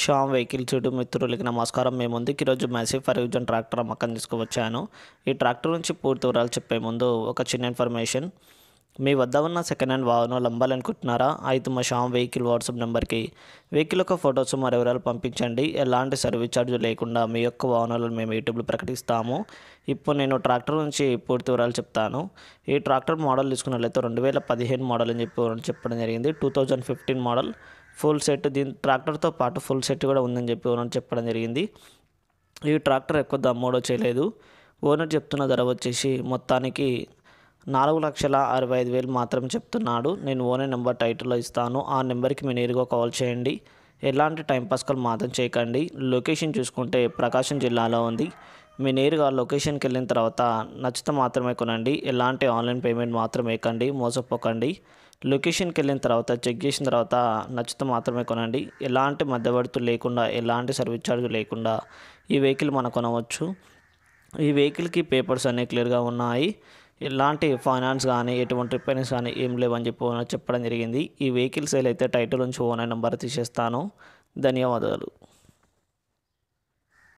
Shyam vehicle చూడు మిత్రులకి నమస్కారం మేము ముందుకు ఈరోజు ఫర్ యూజన్ ట్రాక్టర్ అమ్మకం తీసుకువచ్చాను ఈ ట్రాక్టర్ నుంచి పూర్తి వివరాలు చెప్పే ముందు ఒక చిన్న ఇన్ఫర్మేషన్ మీ వద్ద ఉన్న సెకండ్ హ్యాండ్ వాహనం అమ్మాలనుకుంటున్నారా అయితే మా షామ్ వెహికల్ వాట్సాప్ నెంబర్కి వెహికల్ యొక్క ఫొటోస్ మరి వివరాలు పంపించండి ఎలాంటి సర్వీస్ ఛార్జ్ లేకుండా మీ యొక్క వాహనాలను మేము యూట్యూబ్లో ప్రకటిస్తాము ఇప్పుడు నేను ట్రాక్టర్ నుంచి పూర్తి వివరాలు చెప్తాను ఈ ట్రాక్టర్ మోడల్ తీసుకున్నట్లయితే రెండు వేల పదిహేను మోడల్ అని చెప్పి చెప్పడం జరిగింది two thousand fifteen model full set దీని ట్రాక్టర్తో పాటు ఫుల్ సెట్ కూడా ఉందని చెప్పి ఓనర్ చెప్పడం జరిగింది ఈ ట్రాక్టర్ ఎక్కువ దమ్మోడో చేయలేదు ఓనర్ చెప్తున్న ధర వచ్చేసి మొత్తానికి నాలుగు లక్షల అరవై ఐదు వేలు మాత్రం చెప్తున్నాడు నేను ఓనర్ నెంబర్ టైటిల్లో ఇస్తాను ఆ నెంబర్కి మీరు నేరుగా కాల్ చేయండి ఎలాంటి టైంపాస్ కాల్ మాత్రం చేయకండి లొకేషన్ చూసుకుంటే ప్రకాశం జిల్లాలో ఉంది మీ నేరుగా లొకేషన్కి వెళ్ళిన తర్వాత నచ్చితే మాత్రమే కొనండి ఎలాంటి ఆన్లైన్ పేమెంట్ మాత్రమే కండి మోసపోకండి లొకేషన్కి వెళ్ళిన తర్వాత చెక్ చేసిన తర్వాత నచ్చితే మాత్రమే కొనండి ఎలాంటి మధ్యవర్తులు లేకుండా ఎలాంటి సర్వీస్ ఛార్జ్ లేకుండా ఈ వెహికల్ మనం కొనవచ్చు ఈ వెహికల్కి పేపర్స్ అన్నీ క్లియర్గా ఉన్నాయి ఎలాంటి ఫైనాన్స్ కానీ ఎటువంటి రిపేరెన్స్ కానీ ఏం లేవని చెప్పి చెప్పడం జరిగింది ఈ వెహికల్ సేల్ అయితే టైటిల్ నుంచి ఓనర్ నెంబర్ తీసేస్తాను ధన్యవాదాలు